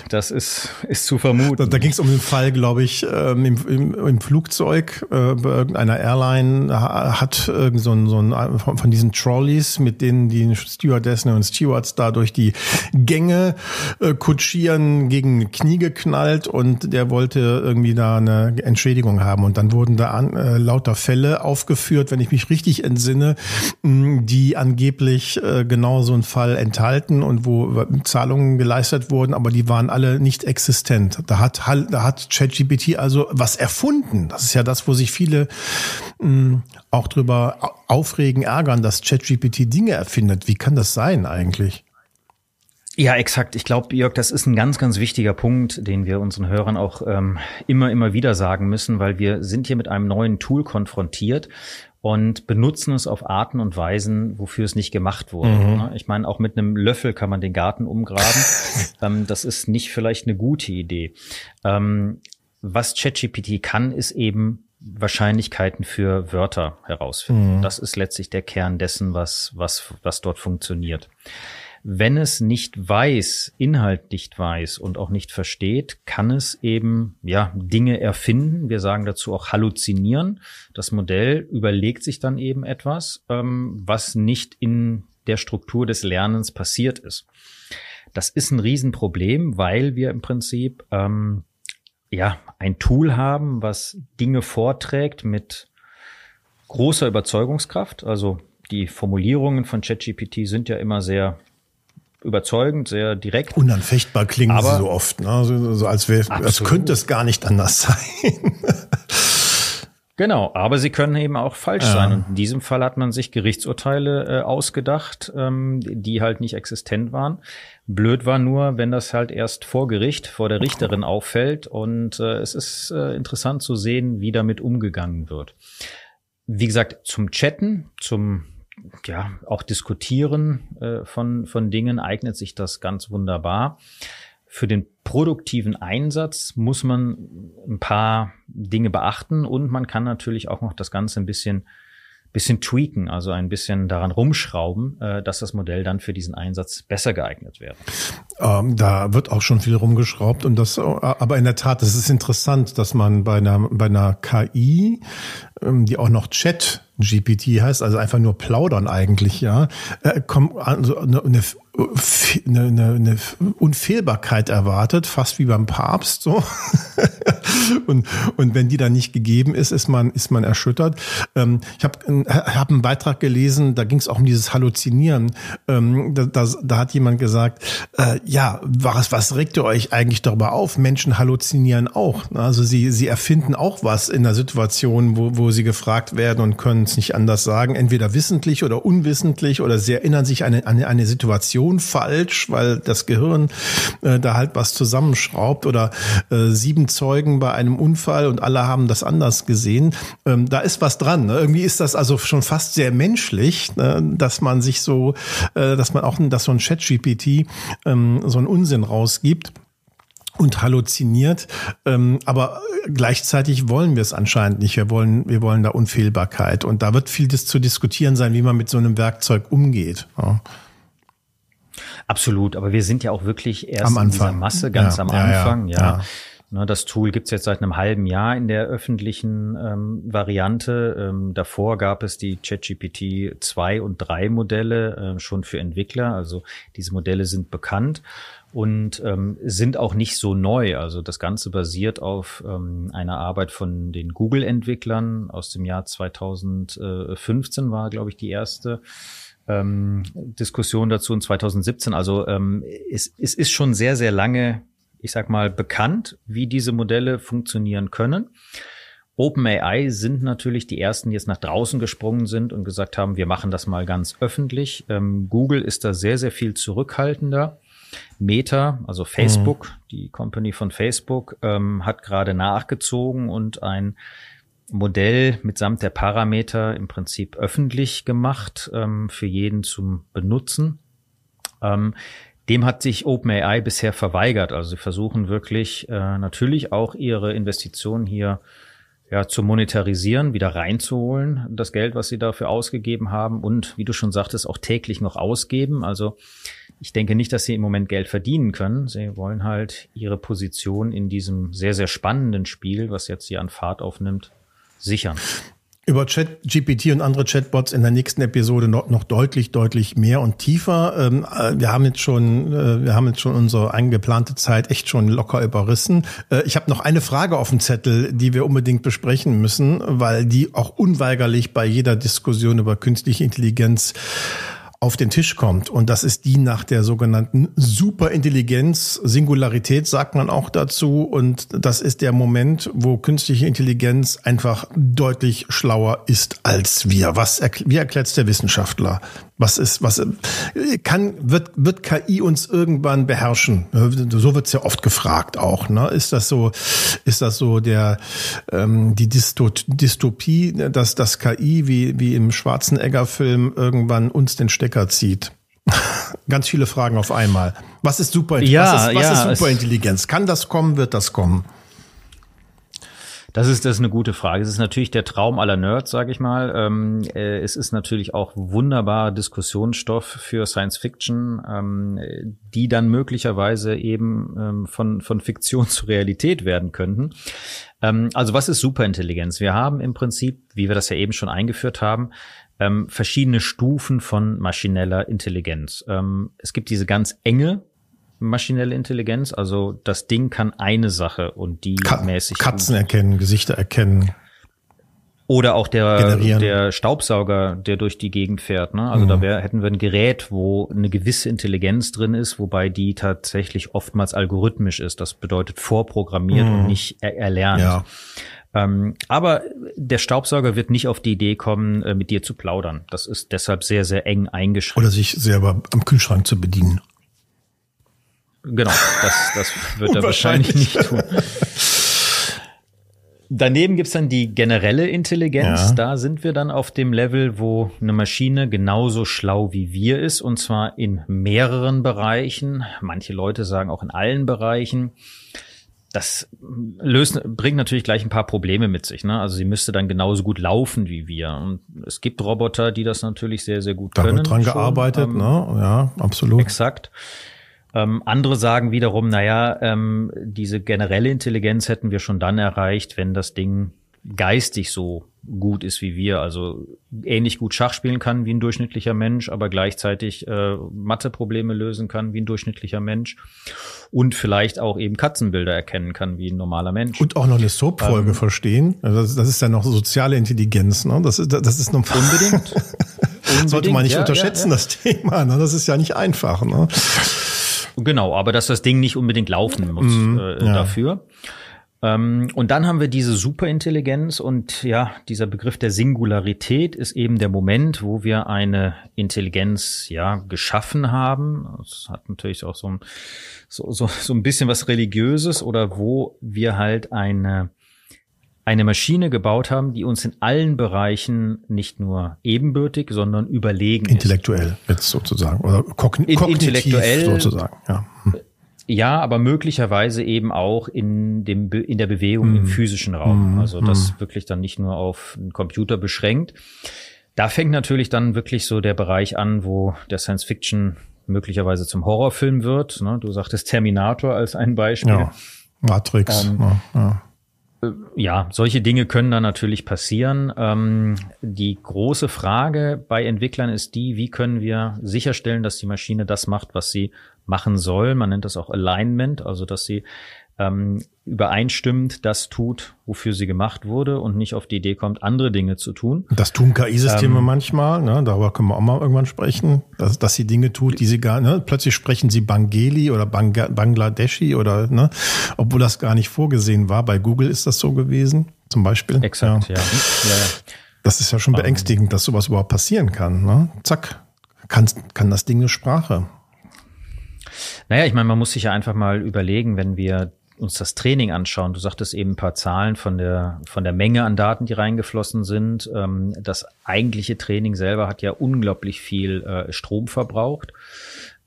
das ist, ist zu vermuten. Da, da ging es um den Fall, glaube ich, ähm, im, im, im, Flugzeug äh, bei irgendeiner Airline hat irgend so ein, so ein von, von diesen Trolleys, mit denen die Stewardessen und Stewards da durch die Gänge äh, kutschieren, gegen Knie geknallt und der wollte irgendwie da eine Entschädigung haben. Und dann wurden da an, äh, lauter Fälle aufgeführt, wenn ich mich richtig entsinne, die angeblich äh, genau so einen Fall enthalten und wo äh, Zahlungen geleistet wurden, aber die waren alle nicht existent. Da hat, da hat ChatGPT also was erfunden. Das ist ja das, wo sich viele mh, hm, auch drüber aufregen, ärgern, dass ChatGPT Dinge erfindet. Wie kann das sein eigentlich? Ja, exakt. Ich glaube, Jörg, das ist ein ganz, ganz wichtiger Punkt, den wir unseren Hörern auch ähm, immer, immer wieder sagen müssen, weil wir sind hier mit einem neuen Tool konfrontiert, und benutzen es auf Arten und Weisen, wofür es nicht gemacht wurde. Mhm. Ne? Ich meine, auch mit einem Löffel kann man den Garten umgraben. ähm, das ist nicht vielleicht eine gute Idee. Ähm, was ChatGPT kann, ist eben Wahrscheinlichkeiten für Wörter herausfinden. Mhm. Das ist letztlich der Kern dessen, was, was, was dort funktioniert wenn es nicht weiß, Inhalt nicht weiß und auch nicht versteht, kann es eben ja Dinge erfinden. Wir sagen dazu auch halluzinieren. Das Modell überlegt sich dann eben etwas, ähm, was nicht in der Struktur des Lernens passiert ist. Das ist ein Riesenproblem, weil wir im Prinzip ähm, ja ein Tool haben, was Dinge vorträgt mit großer Überzeugungskraft. Also die Formulierungen von ChatGPT sind ja immer sehr überzeugend, sehr direkt. Unanfechtbar klingen Aber sie so oft, ne? so, so als, wär, als könnte es gar nicht anders sein. Genau, aber sie können eben auch falsch ja. sein. Und in diesem Fall hat man sich Gerichtsurteile äh, ausgedacht, ähm, die halt nicht existent waren. Blöd war nur, wenn das halt erst vor Gericht, vor der Richterin auffällt. Und äh, es ist äh, interessant zu sehen, wie damit umgegangen wird. Wie gesagt, zum Chatten, zum ja, auch Diskutieren äh, von, von Dingen eignet sich das ganz wunderbar. Für den produktiven Einsatz muss man ein paar Dinge beachten und man kann natürlich auch noch das Ganze ein bisschen bisschen tweaken, also ein bisschen daran rumschrauben, äh, dass das Modell dann für diesen Einsatz besser geeignet wäre. Ähm, da wird auch schon viel rumgeschraubt und das, äh, aber in der Tat, es ist interessant, dass man bei einer, bei einer KI, ähm, die auch noch Chat GPT heißt, also einfach nur plaudern eigentlich, ja, äh, komm, also eine, eine, eine, eine Unfehlbarkeit erwartet, fast wie beim Papst, so. Und, und wenn die dann nicht gegeben ist, ist man, ist man erschüttert. Ähm, ich habe hab einen Beitrag gelesen, da ging es auch um dieses Halluzinieren. Ähm, da, da, da, hat jemand gesagt, äh, ja, was, was regt ihr euch eigentlich darüber auf? Menschen halluzinieren auch. Ne? Also sie, sie erfinden auch was in der Situation, wo, wo sie gefragt werden und können es nicht anders sagen. Entweder wissentlich oder unwissentlich oder sie erinnern sich an eine, an eine Situation falsch, weil das Gehirn äh, da halt was zusammenschraubt oder äh, sieben Zeugen Zeugen bei einem Unfall und alle haben das anders gesehen. Ähm, da ist was dran. Ne? Irgendwie ist das also schon fast sehr menschlich, ne? dass man sich so, äh, dass man auch, dass so ein Chat-GPT ähm, so einen Unsinn rausgibt und halluziniert, ähm, aber gleichzeitig wollen wir es anscheinend nicht. Wir wollen, wir wollen da Unfehlbarkeit und da wird viel zu diskutieren sein, wie man mit so einem Werkzeug umgeht. Absolut, aber wir sind ja auch wirklich erst in dieser Masse ganz ja, am Anfang, ja. ja. Ne, das Tool gibt's jetzt seit einem halben Jahr in der öffentlichen ähm, Variante. Ähm, davor gab es die ChatGPT 2 und 3 Modelle äh, schon für Entwickler. Also diese Modelle sind bekannt und ähm, sind auch nicht so neu. Also das Ganze basiert auf ähm, einer Arbeit von den Google-Entwicklern aus dem Jahr 2015 war, glaube ich, die erste. Ähm, Diskussion dazu in 2017. Also ähm, es, es ist schon sehr, sehr lange ich sag mal, bekannt, wie diese Modelle funktionieren können. OpenAI sind natürlich die ersten, die jetzt nach draußen gesprungen sind und gesagt haben, wir machen das mal ganz öffentlich. Ähm, Google ist da sehr, sehr viel zurückhaltender. Meta, also mhm. Facebook, mhm. die Company von Facebook, ähm, hat gerade nachgezogen und ein Modell mitsamt der Parameter im Prinzip öffentlich gemacht, ähm, für jeden zum Benutzen. Ähm, dem hat sich OpenAI bisher verweigert. Also sie versuchen wirklich äh, natürlich auch ihre Investitionen hier ja, zu monetarisieren, wieder reinzuholen, das Geld, was sie dafür ausgegeben haben und, wie du schon sagtest, auch täglich noch ausgeben. Also ich denke nicht, dass sie im Moment Geld verdienen können. Sie wollen halt ihre Position in diesem sehr, sehr spannenden Spiel, was jetzt hier an Fahrt aufnimmt, sichern. Über Chat GPT und andere Chatbots in der nächsten Episode noch, noch deutlich, deutlich mehr und tiefer. Ähm, äh, wir haben jetzt schon, äh, wir haben jetzt schon unsere eingeplante Zeit echt schon locker überrissen. Äh, ich habe noch eine Frage auf dem Zettel, die wir unbedingt besprechen müssen, weil die auch unweigerlich bei jeder Diskussion über künstliche Intelligenz auf den Tisch kommt. Und das ist die nach der sogenannten Superintelligenz, Singularität sagt man auch dazu. Und das ist der Moment, wo künstliche Intelligenz einfach deutlich schlauer ist als wir. Was wie erklärt der Wissenschaftler? Was ist, was kann, wird, wird KI uns irgendwann beherrschen? So wird's ja oft gefragt auch. Ne? Ist das so, ist das so der ähm, die Dystopie, dass das KI wie, wie im Schwarzenegger-Film irgendwann uns den Stecker zieht? Ganz viele Fragen auf einmal. Was ist Superintelligenz? Ja, was ist, was ja, ist Superintelligenz? Kann das kommen? Wird das kommen? Das ist, das ist eine gute Frage. Es ist natürlich der Traum aller Nerds, sage ich mal. Ähm, äh, es ist natürlich auch wunderbarer Diskussionsstoff für Science Fiction, ähm, die dann möglicherweise eben ähm, von, von Fiktion zu Realität werden könnten. Ähm, also was ist Superintelligenz? Wir haben im Prinzip, wie wir das ja eben schon eingeführt haben, ähm, verschiedene Stufen von maschineller Intelligenz. Ähm, es gibt diese ganz enge maschinelle Intelligenz? Also das Ding kann eine Sache und die Ka mäßig. Katzen erkennen, Gesichter erkennen. Oder auch der, der Staubsauger, der durch die Gegend fährt. Ne? Also mhm. da wär, hätten wir ein Gerät, wo eine gewisse Intelligenz drin ist, wobei die tatsächlich oftmals algorithmisch ist. Das bedeutet vorprogrammiert mhm. und nicht er erlernt. Ja. Ähm, aber der Staubsauger wird nicht auf die Idee kommen, äh, mit dir zu plaudern. Das ist deshalb sehr, sehr eng eingeschränkt. Oder sich selber am Kühlschrank zu bedienen. Genau, das, das wird er wahrscheinlich nicht tun. Daneben gibt's dann die generelle Intelligenz. Ja. Da sind wir dann auf dem Level, wo eine Maschine genauso schlau wie wir ist, und zwar in mehreren Bereichen. Manche Leute sagen auch in allen Bereichen. Das löst, bringt natürlich gleich ein paar Probleme mit sich. Ne? Also sie müsste dann genauso gut laufen wie wir. Und es gibt Roboter, die das natürlich sehr, sehr gut da können. Da wird dran schon. gearbeitet, ähm, ne? Ja, absolut. Exakt. Ähm, andere sagen wiederum, naja, ähm, diese generelle Intelligenz hätten wir schon dann erreicht, wenn das Ding geistig so gut ist wie wir, also ähnlich gut Schach spielen kann wie ein durchschnittlicher Mensch, aber gleichzeitig äh, Matheprobleme lösen kann wie ein durchschnittlicher Mensch und vielleicht auch eben Katzenbilder erkennen kann wie ein normaler Mensch. Und auch noch eine Soap-Folge ähm, verstehen. Also das, das, ist ja noch soziale Intelligenz, ne? Das ist, das ist noch unbedingt. unbedingt. Sollte man nicht ja, unterschätzen, ja, ja. das Thema. Ne? Das ist ja nicht einfach. Ne? Genau, aber dass das Ding nicht unbedingt laufen muss mhm, äh, ja. dafür. Ähm, und dann haben wir diese Superintelligenz und ja, dieser Begriff der Singularität ist eben der Moment, wo wir eine Intelligenz ja geschaffen haben. Das hat natürlich auch so ein, so, so, so ein bisschen was Religiöses oder wo wir halt eine eine Maschine gebaut haben, die uns in allen Bereichen nicht nur ebenbürtig, sondern überlegen intellektuell ist. jetzt sozusagen oder kogn in, kognitiv intellektuell sozusagen. Ja. Hm. Äh, ja, aber möglicherweise eben auch in dem in der Bewegung mm. im hm. physischen Raum. Mm. Also das mm. wirklich dann nicht nur auf einen Computer beschränkt. Da fängt natürlich dann wirklich so der Bereich an, wo der Science Fiction möglicherweise zum Horrorfilm wird. Ne? Du sagtest Terminator als ein Beispiel. Ja. Matrix. Ähm, ne? ja, ja ja, solche Dinge können da natürlich passieren. Ähm, die große Frage bei Entwicklern ist die, wie können wir sicherstellen, dass die Maschine das macht, was sie machen soll. Man nennt das auch Alignment, also dass sie ähm, übereinstimmend das tut, wofür sie gemacht wurde und nicht auf die Idee kommt, andere Dinge zu tun. Das tun KI-Systeme ähm, manchmal, ne? darüber können wir auch mal irgendwann sprechen, dass, dass sie Dinge tut, die sie gar, ne? plötzlich sprechen sie Bangeli oder Bang Bangladeschi oder, ne? obwohl das gar nicht vorgesehen war. Bei Google ist das so gewesen, zum Beispiel. Exakt, ja. ja. ja, ja. Das ist ja schon ähm. beängstigend, dass sowas überhaupt passieren kann. Ne? Zack, kann, kann das Ding eine Sprache. Naja, ich meine, man muss sich ja einfach mal überlegen, wenn wir uns das Training anschauen, du sagtest eben ein paar Zahlen von der, von der Menge an Daten, die reingeflossen sind. Ähm, das eigentliche Training selber hat ja unglaublich viel äh, Strom verbraucht.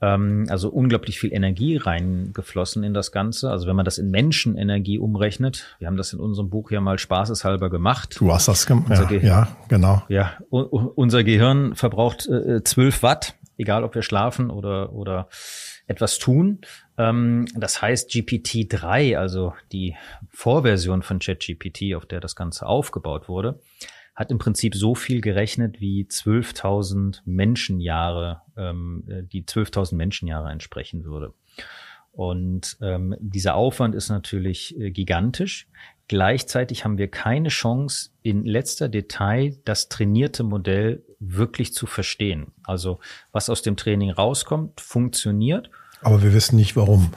Ähm, also unglaublich viel Energie reingeflossen in das Ganze. Also wenn man das in Menschenenergie umrechnet, wir haben das in unserem Buch ja mal spaßeshalber gemacht. Du hast das gemacht. Ja, ja, genau. Ja, unser Gehirn verbraucht äh, 12 Watt, egal ob wir schlafen oder, oder etwas tun. Ähm, das heißt, GPT-3, also die Vorversion von ChatGPT, auf der das Ganze aufgebaut wurde, hat im Prinzip so viel gerechnet wie 12.000 Menschenjahre, ähm, äh, die 12.000 Menschenjahre entsprechen würde. Und ähm, dieser Aufwand ist natürlich äh, gigantisch. Gleichzeitig haben wir keine Chance, in letzter Detail das trainierte Modell wirklich zu verstehen. Also was aus dem Training rauskommt, funktioniert aber wir wissen nicht warum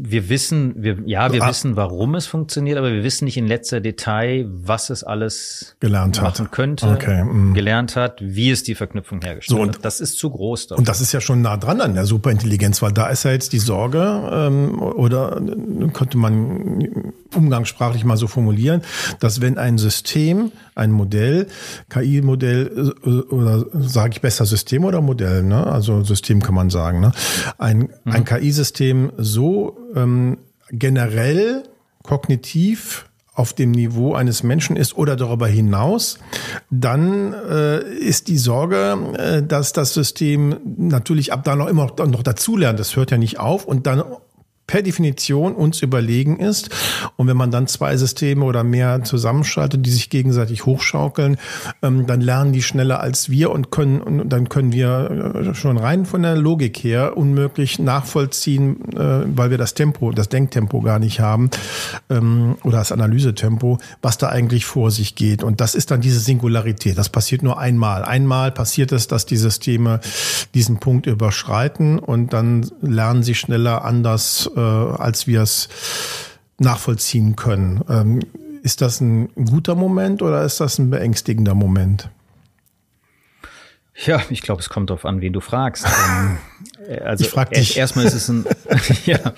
wir wissen, wir, ja, wir ah. wissen, warum es funktioniert, aber wir wissen nicht in letzter Detail, was es alles gelernt machen hat. könnte, okay. mm. gelernt hat, wie es die Verknüpfung hergestellt so, und, hat. Das ist zu groß. Dafür. Und das ist ja schon nah dran an der Superintelligenz, weil da ist ja jetzt die Sorge, ähm, oder äh, könnte man umgangssprachlich mal so formulieren, dass wenn ein System, ein Modell, KI-Modell äh, oder sage ich besser System oder Modell, ne? also System kann man sagen, ne? ein, mhm. ein KI-System so ähm, generell kognitiv auf dem Niveau eines Menschen ist oder darüber hinaus, dann äh, ist die Sorge, äh, dass das System natürlich ab da noch immer noch dazulernt. Das hört ja nicht auf und dann per Definition uns überlegen ist. Und wenn man dann zwei Systeme oder mehr zusammenschaltet, die sich gegenseitig hochschaukeln, ähm, dann lernen die schneller als wir und können, und dann können wir äh, schon rein von der Logik her unmöglich nachvollziehen, äh, weil wir das Tempo, das Denktempo gar nicht haben ähm, oder das Analysetempo, was da eigentlich vor sich geht. Und das ist dann diese Singularität. Das passiert nur einmal. Einmal passiert es, dass die Systeme diesen Punkt überschreiten und dann lernen sie schneller anders äh, als wir es nachvollziehen können. Ähm, ist das ein guter Moment oder ist das ein beängstigender Moment? Ja, ich glaube, es kommt darauf an, wen du fragst. Ähm, äh, also ich frag dich. erstmal ist es ein ja,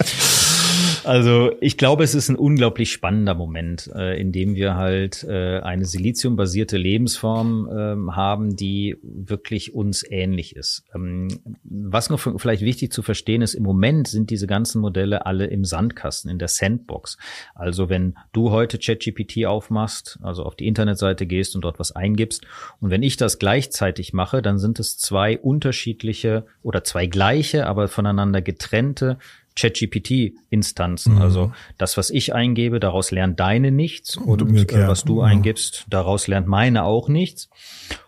also ich glaube, es ist ein unglaublich spannender Moment, äh, in dem wir halt äh, eine siliziumbasierte Lebensform äh, haben, die wirklich uns ähnlich ist. Ähm, was noch vielleicht wichtig zu verstehen ist, im Moment sind diese ganzen Modelle alle im Sandkasten, in der Sandbox. Also wenn du heute ChatGPT aufmachst, also auf die Internetseite gehst und dort was eingibst, und wenn ich das gleichzeitig mache, dann sind es zwei unterschiedliche oder zwei gleiche, aber voneinander getrennte ChatGPT-Instanzen. Mhm. Also das, was ich eingebe, daraus lernt deine nichts und, und äh, was du mhm. eingibst, daraus lernt meine auch nichts.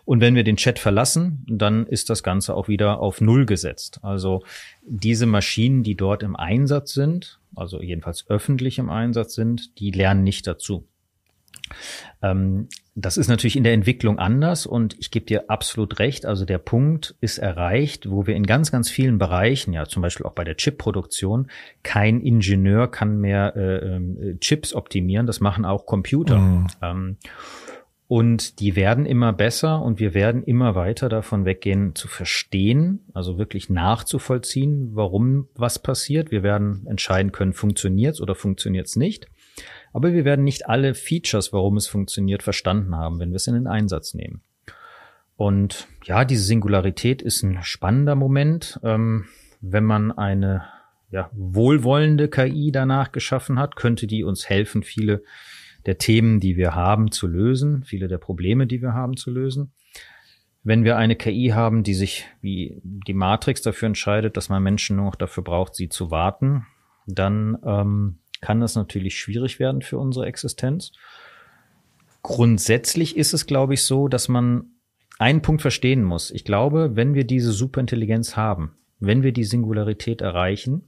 Und wenn wir den Chat verlassen, dann ist das Ganze auch wieder auf Null gesetzt. Also diese Maschinen, die dort im Einsatz sind, also jedenfalls öffentlich im Einsatz sind, die lernen nicht dazu. Ähm, das ist natürlich in der Entwicklung anders und ich gebe dir absolut recht. Also der Punkt ist erreicht, wo wir in ganz, ganz vielen Bereichen, ja zum Beispiel auch bei der Chipproduktion, kein Ingenieur kann mehr äh, äh, Chips optimieren. Das machen auch Computer. Mhm. Ähm, und die werden immer besser und wir werden immer weiter davon weggehen zu verstehen, also wirklich nachzuvollziehen, warum was passiert. Wir werden entscheiden können, funktioniert's oder funktioniert's nicht aber wir werden nicht alle Features, warum es funktioniert, verstanden haben, wenn wir es in den Einsatz nehmen. Und ja, diese Singularität ist ein spannender Moment. Ähm, wenn man eine ja, wohlwollende KI danach geschaffen hat, könnte die uns helfen, viele der Themen, die wir haben, zu lösen, viele der Probleme, die wir haben, zu lösen. Wenn wir eine KI haben, die sich wie die Matrix dafür entscheidet, dass man Menschen nur noch dafür braucht, sie zu warten, dann ähm, kann das natürlich schwierig werden für unsere Existenz. Grundsätzlich ist es, glaube ich, so, dass man einen Punkt verstehen muss. Ich glaube, wenn wir diese Superintelligenz haben, wenn wir die Singularität erreichen,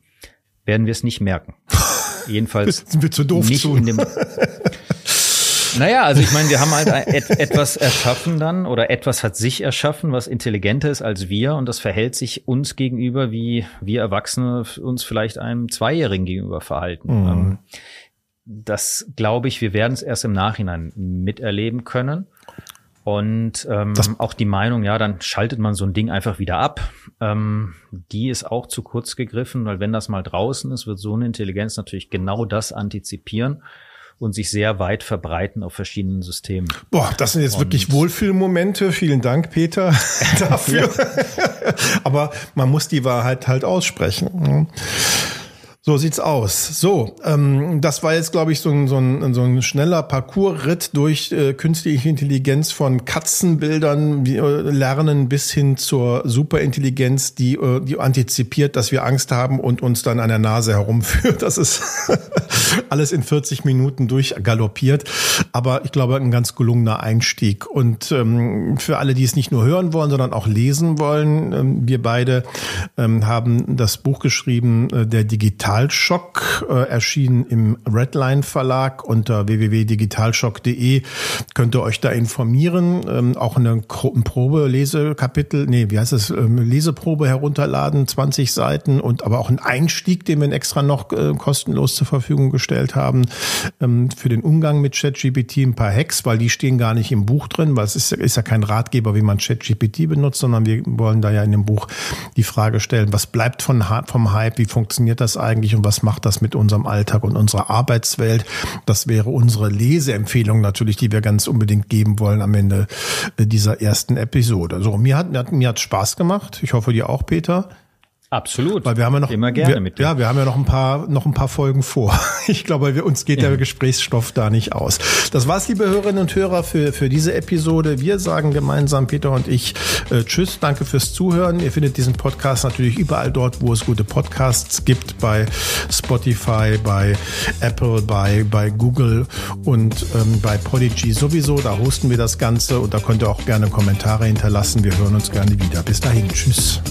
werden wir es nicht merken. Jedenfalls sind wir zu doof nicht zu. In dem, Naja, also ich meine, wir haben halt et etwas erschaffen dann oder etwas hat sich erschaffen, was intelligenter ist als wir und das verhält sich uns gegenüber, wie wir Erwachsene uns vielleicht einem Zweijährigen gegenüber verhalten. Mhm. Ähm, das glaube ich, wir werden es erst im Nachhinein miterleben können. Und ähm, das auch die Meinung, ja, dann schaltet man so ein Ding einfach wieder ab. Ähm, die ist auch zu kurz gegriffen, weil wenn das mal draußen ist, wird so eine Intelligenz natürlich genau das antizipieren und sich sehr weit verbreiten auf verschiedenen Systemen. Boah, das sind jetzt und wirklich Wohlfühlmomente. Vielen Dank, Peter, dafür. Aber man muss die Wahrheit halt aussprechen. Ne? So sieht's aus. So, ähm, das war jetzt, glaube ich, so ein, so, ein, so ein schneller Parcoursritt durch äh, künstliche Intelligenz von Katzenbildern wie, äh, lernen bis hin zur Superintelligenz, die, äh, die antizipiert, dass wir Angst haben und uns dann an der Nase herumführt. Das ist alles in 40 Minuten durchgaloppiert. Aber ich glaube, ein ganz gelungener Einstieg. Und ähm, für alle, die es nicht nur hören wollen, sondern auch lesen wollen, ähm, wir beide ähm, haben das Buch geschrieben, äh, der Digital Digitalschock, äh, erschienen im Redline Verlag unter www.digitalschock.de. Könnt ihr euch da informieren, ähm, auch eine Probe, Lesekapitel, nee, wie heißt das, ähm, Leseprobe herunterladen, 20 Seiten und aber auch einen Einstieg, den wir extra noch äh, kostenlos zur Verfügung gestellt haben, ähm, für den Umgang mit ChatGPT, ein paar Hacks, weil die stehen gar nicht im Buch drin, weil es ist, ist ja kein Ratgeber, wie man ChatGPT benutzt, sondern wir wollen da ja in dem Buch die Frage stellen, was bleibt von, vom Hype, wie funktioniert das eigentlich? eigentlich und was macht das mit unserem Alltag und unserer Arbeitswelt. Das wäre unsere Leseempfehlung natürlich, die wir ganz unbedingt geben wollen am Ende äh, dieser ersten Episode. So, mir hat, mir hat, mir hat Spaß gemacht. Ich hoffe, dir auch, Peter. Absolut. Weil wir haben ja noch immer gerne wir, mit dir. Ja, wir haben ja noch ein paar noch ein paar Folgen vor. Ich glaube, wir, uns geht ja. der Gesprächsstoff da nicht aus. Das war's, liebe Hörerinnen und Hörer, für für diese Episode. Wir sagen gemeinsam Peter und ich äh, Tschüss, danke fürs Zuhören. Ihr findet diesen Podcast natürlich überall dort, wo es gute Podcasts gibt, bei Spotify, bei Apple, bei bei Google und ähm, bei Podigy sowieso. Da hosten wir das Ganze und da könnt ihr auch gerne Kommentare hinterlassen. Wir hören uns gerne wieder. Bis dahin, tschüss.